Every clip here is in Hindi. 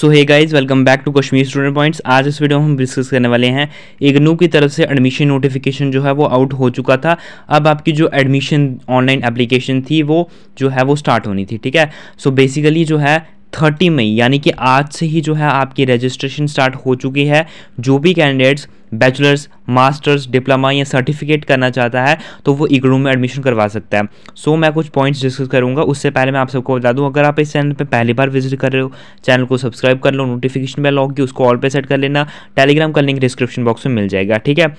so hey guys welcome back to Kashmir student points आज इस वीडियो में हम डिस्कस करने वाले हैं इग्नू की तरफ से एडमिशन नोटिफिकेशन जो है वो आउट हो चुका था अब आपकी जो एडमिशन ऑनलाइन एप्लीकेशन थी वो जो है वो स्टार्ट होनी थी ठीक है सो so बेसिकली जो है थर्टी मई यानी कि आज से ही जो है आपकी रजिस्ट्रेशन स्टार्ट हो चुकी है जो भी कैंडिडेट्स बैचलर्स मास्टर्स डिप्लोमा या सर्टिफिकेट करना चाहता है तो वो इग्नू में एडमिशन करवा सकता है सो so, मैं कुछ पॉइंट्स डिस्कस करूंगा उससे पहले मैं आप सबको बता दूं अगर आप इस चैनल पे पहली बार विजिट कर रहे हो चैनल को सब्सक्राइब कर लो नोटिफिकेशन बेल लॉक की उसको ऑल पे सेट कर लेना टेलीग्राम का लिंक डिस्क्रिप्शन बॉक्स में मिल जाएगा ठीक है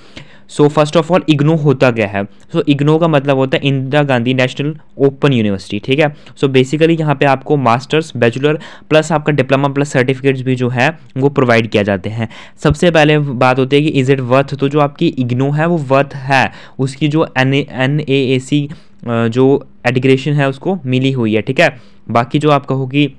so first of all IGNOU होता क्या है सो so, इग्नो का मतलब होता है Indira Gandhi national open university ठीक है सो बेसिकली यहाँ पे आपको मास्टर्स बैचलर प्लस आपका डिप्लोमा प्लस सर्टिफिकेट्स भी जो है वो प्रोवाइड किया जाते हैं सबसे पहले बात होती है कि इज़ इट वर्थ तो जो आपकी इग्नो है वो वर्थ है उसकी जो एन एन ए सी जो एडिग्रेशन है उसको मिली हुई है ठीक है बाकी जो आप कहोगी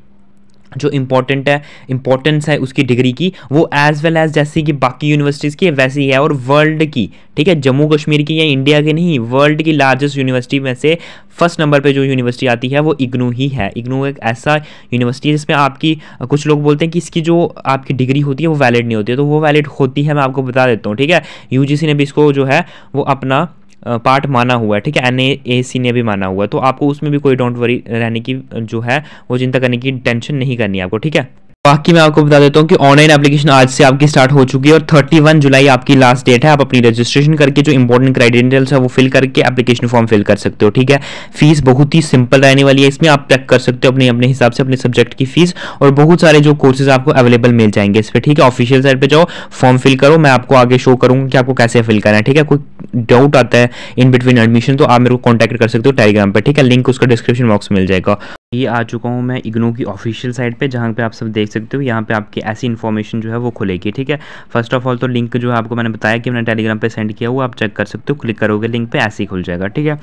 जो इंपॉर्टेंट है इम्पोर्टेंस है उसकी डिग्री की वो एज वेल एज जैसे कि बाकी यूनिवर्सिटीज़ की वैसी वैसे ही है और वर्ल्ड की ठीक है जम्मू कश्मीर की या इंडिया की नहीं वर्ल्ड की लार्जेस्ट यूनिवर्सिटी में से फर्स्ट नंबर पे जो यूनिवर्सिटी आती है वो इग्नू ही है इग्नू एक ऐसा यूनिवर्सिटी है जिसमें आपकी कुछ लोग बोलते हैं कि इसकी जो आपकी डिग्री होती है वो वैलिड नहीं होती है तो वो वैलिड होती है मैं आपको बता देता हूँ ठीक है यू ने भी इसको जो है वो अपना पार्ट माना हुआ है ठीक है एन ए सी ने भी माना हुआ है तो आपको उसमें भी कोई डोंट वरी रहने की जो है वो चिंता करने की टेंशन नहीं करनी है आपको ठीक है बाकी मैं आपको बता देता हूँ कि ऑनलाइन एप्लीकेशन आज से आपकी स्टार्ट हो चुकी है और 31 जुलाई आपकी लास्ट डेट है आप अपनी रजिस्ट्रेशन करके जो इंपॉर्टेंट क्राइडेंटियल्स है वो फिल करके एप्लीकेशन फॉर्म फिल कर सकते हो ठीक है फीस बहुत ही सिंपल रहने वाली है इसमें आप चेक कर सकते हो अपने अपने हिसाब से अपने सब्जेक्ट की फीस और बहुत सारे जो कोर्सेज आपको अवेलेबल मिल जाएंगे इस पर ठीक है ऑफिशियल साइड पर जाओ फॉर्म फिल करो मैं आपको आगे शो करूँगा कि आपको कैसे फिल करना है ठीक है कोई डाउट आता है इन बिटवीन एडमिशन तो आप मेरे को कॉन्टैक्ट कर सकते हो टेलीग्राम पर ठीक है लिंक उसका डिस्क्रिप्शन बॉक्स मिल जाएगा ये आ चुका हूँ मैं इग्नू की ऑफिशियल साइट पे जहाँ पे आप सब देख सकते हो यहाँ पे आपकी ऐसी इन्फॉर्मेशन जो है वो खुलेगी ठीक है फर्स्ट ऑफ ऑल तो लिंक जो है आपको मैंने बताया कि मैंने टेलीग्राम पे सेंड किया हुआ आप चेक कर सकते हो क्लिक करोगे लिंक पे ऐसे ही खुल जाएगा ठीक है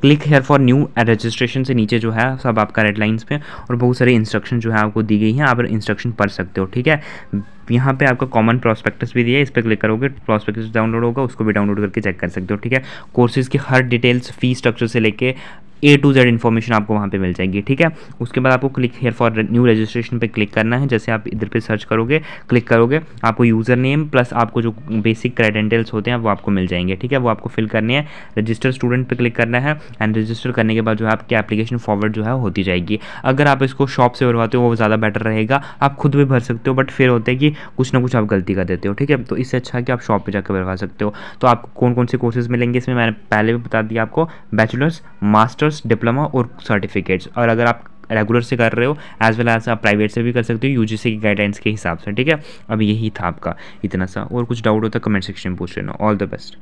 click here for new registration से नीचे जो है सब आपका रेडलाइंस पे और बहुत सारे इंस्ट्रक्शन जो है आपको दी गई हैं आप इंस्ट्रक्शन पढ़ सकते हो ठीक है यहाँ पे आपका कॉमन प्रोस्पेक्टस भी दिया है इस पर क्लिक करोगे प्रोस्पेक्टस डाउनलोड होगा उसको भी डाउनलोड करके चेक कर सकते हो ठीक है कोर्सेज़ की हर डिटेल्स फ़ी स्ट्रक्चर से लेके ए टू जेड इन्फॉर्मेशन आपको वहाँ पे मिल जाएगी ठीक है उसके बाद आपको click here for new registration पे क्लिक करना है जैसे आप इधर पे सर्च करोगे क्लिक करोगे आपको यूज़र नेम प्लस आपको जो बेसिक क्रेडेंटल्स होते हैं वो आपको मिल जाएंगे ठीक है वो आपको फिल करने हैं रजिस्टर स्टूडेंट पर क्लिक करना है एंड रजिस्टर करने के बाद जो है आपकी एप्लीकेशन फॉरवर्ड जो है होती जाएगी अगर आप इसको शॉप से भरवाते हो वो ज़्यादा बेटर रहेगा आप खुद भी भर सकते हो बट फिर होता है कि कुछ ना कुछ आप गलती कर देते हो ठीक है तो इससे अच्छा है कि आप शॉप पर जाकर भरवा सकते हो तो आपको कौन कौन से कोर्सेज मिलेंगे इसमें मैंने पहले भी बता दिया आपको बैचलर्स मास्टर मास्टर्स डिप्लोमा और सर्टिफिकेट्स और अगर आप रेगुलर से कर रहे हो एज वेल एज आप प्राइवेट से भी कर सकते हो यूजीसी की गाइडलाइंस के हिसाब से ठीक है अब यही था आपका इतना सा और कुछ डाउट होता कमेंट सेक्शन में पूछ लेना ऑल द बेस्ट